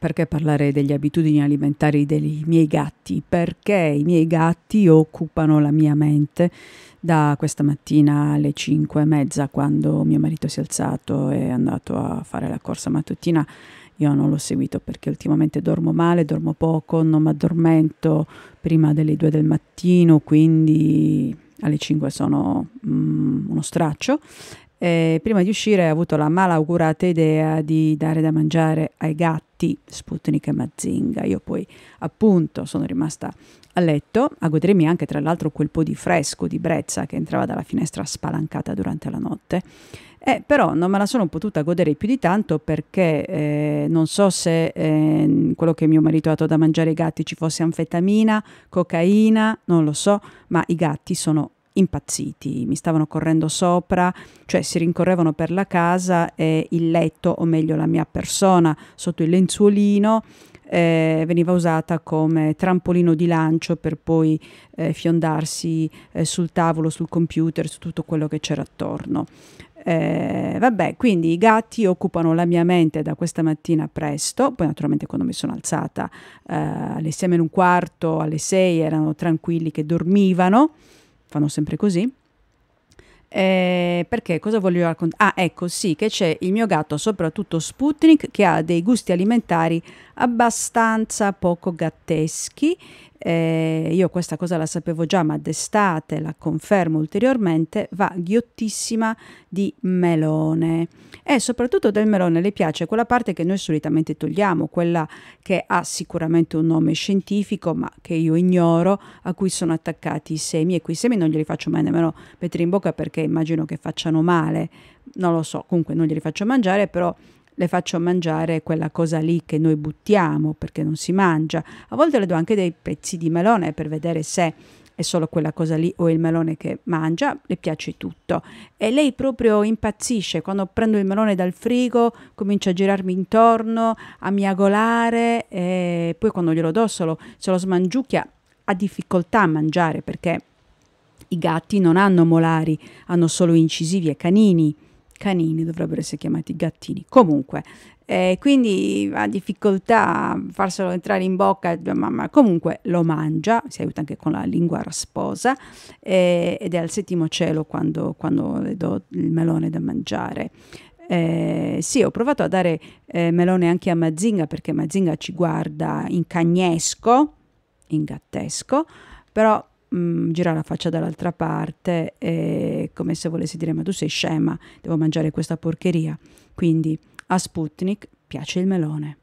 perché parlare delle abitudini alimentari dei miei gatti? Perché i miei gatti occupano la mia mente da questa mattina alle 5 e mezza quando mio marito si è alzato e è andato a fare la corsa mattutina. Io non l'ho seguito perché ultimamente dormo male, dormo poco, non mi addormento prima delle 2 del mattino, quindi alle 5 sono mm, uno straccio eh, prima di uscire ha avuto la malaugurata idea di dare da mangiare ai gatti Sputnik e Mazinga. Io poi appunto sono rimasta a letto a godermi anche tra l'altro quel po' di fresco di brezza che entrava dalla finestra spalancata durante la notte. Eh, però non me la sono potuta godere più di tanto perché eh, non so se eh, quello che mio marito ha dato da mangiare ai gatti ci fosse anfetamina, cocaina, non lo so, ma i gatti sono impazziti, mi stavano correndo sopra, cioè si rincorrevano per la casa e il letto, o meglio la mia persona, sotto il lenzuolino, eh, veniva usata come trampolino di lancio per poi eh, fiondarsi eh, sul tavolo, sul computer, su tutto quello che c'era attorno. Eh, vabbè, quindi i gatti occupano la mia mente da questa mattina presto, poi naturalmente quando mi sono alzata eh, alle 6 meno un quarto, alle 6 erano tranquilli che dormivano fanno sempre così. Eh, perché cosa voglio raccontare? Ah, ecco sì, che c'è il mio gatto, soprattutto Sputnik, che ha dei gusti alimentari abbastanza poco gatteschi eh, io questa cosa la sapevo già, ma d'estate la confermo ulteriormente, va ghiottissima di melone. E soprattutto del melone le piace quella parte che noi solitamente togliamo, quella che ha sicuramente un nome scientifico, ma che io ignoro, a cui sono attaccati i semi. E quei semi non glieli faccio mai nemmeno mettere in bocca perché immagino che facciano male. Non lo so, comunque non glieli faccio mangiare, però le faccio mangiare quella cosa lì che noi buttiamo perché non si mangia. A volte le do anche dei pezzi di melone per vedere se è solo quella cosa lì o il melone che mangia, le piace tutto. E lei proprio impazzisce quando prendo il melone dal frigo, comincia a girarmi intorno, a miagolare e poi quando glielo do solo se lo smangiucchia ha difficoltà a mangiare perché i gatti non hanno molari, hanno solo incisivi e canini canini, dovrebbero essere chiamati gattini. Comunque, eh, quindi ha difficoltà a farselo entrare in bocca, ma, comunque lo mangia, si aiuta anche con la lingua rasposa eh, ed è al settimo cielo quando, quando le do il melone da mangiare. Eh, sì, ho provato a dare eh, melone anche a Mazinga perché Mazinga ci guarda in cagnesco, in gattesco, però mh, mm, gira la faccia dall'altra parte e, come se volesse dire ma tu sei scema, devo mangiare questa porcheria. Quindi a Sputnik piace il melone.